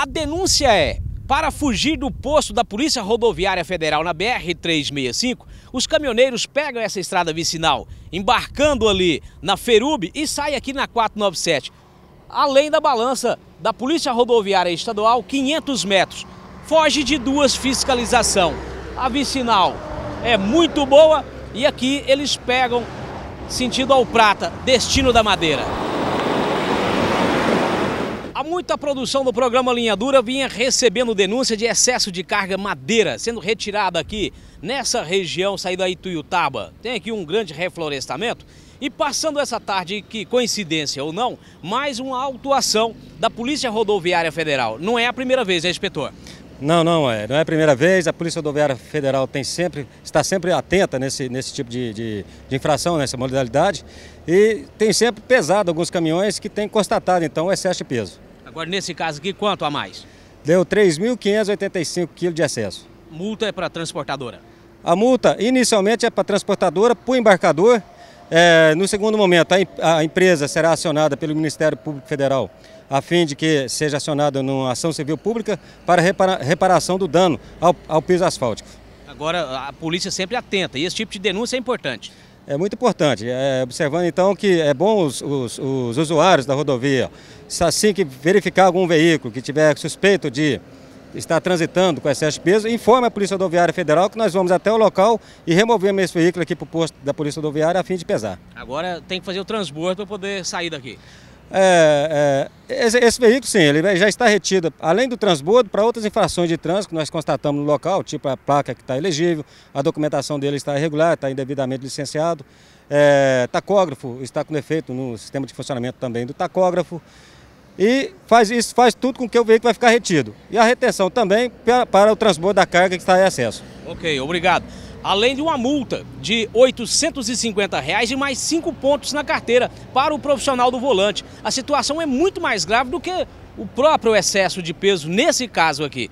A denúncia é: para fugir do posto da Polícia Rodoviária Federal na BR-365, os caminhoneiros pegam essa estrada vicinal, embarcando ali na Ferube e saem aqui na 497, além da balança da Polícia Rodoviária Estadual, 500 metros. Foge de duas fiscalização. A vicinal é muito boa e aqui eles pegam sentido ao Prata, destino da Madeira. Há muita produção do programa Linha Dura vinha recebendo denúncia de excesso de carga madeira sendo retirada aqui nessa região saída aí Tuiutaba. Tem aqui um grande reflorestamento e passando essa tarde, que coincidência ou não, mais uma autuação da Polícia Rodoviária Federal. Não é a primeira vez, né, inspetor? Não, não é. Não é a primeira vez. A Polícia Rodoviária Federal tem sempre, está sempre atenta nesse, nesse tipo de, de, de infração, nessa modalidade. E tem sempre pesado alguns caminhões que têm constatado, então, o excesso de peso. Agora, nesse caso aqui, quanto a mais? Deu 3.585 quilos de excesso. Multa é para a transportadora? A multa inicialmente é para a transportadora, para o embarcador. É, no segundo momento, a, a empresa será acionada pelo Ministério Público Federal a fim de que seja acionada numa ação civil pública para repara reparação do dano ao, ao piso asfáltico. Agora, a polícia sempre atenta e esse tipo de denúncia é importante é muito importante. É, observando então que é bom os, os, os usuários da rodovia, assim que verificar algum veículo que tiver suspeito de estar transitando com excesso de peso, informe a Polícia Rodoviária Federal que nós vamos até o local e removemos esse veículo aqui para o posto da Polícia Rodoviária a fim de pesar. Agora tem que fazer o transbordo para poder sair daqui. É, é, esse, esse, veículo, sim, ele já está retido, além do transbordo, para outras infrações de trânsito que nós constatamos no local, tipo a placa que está elegível, a documentação dele está irregular, está indevidamente licenciado, é, tacógrafo está com defeito no sistema de funcionamento também do tacógrafo, e faz isso faz tudo com que o veículo vai ficar retido. E a retenção também para, para o transbordo da carga que está em acesso Ok, obrigado. Além de uma multa de R$ 850 reais e mais cinco pontos na carteira para o profissional do volante. A situação é muito mais grave do que o próprio excesso de peso nesse caso aqui.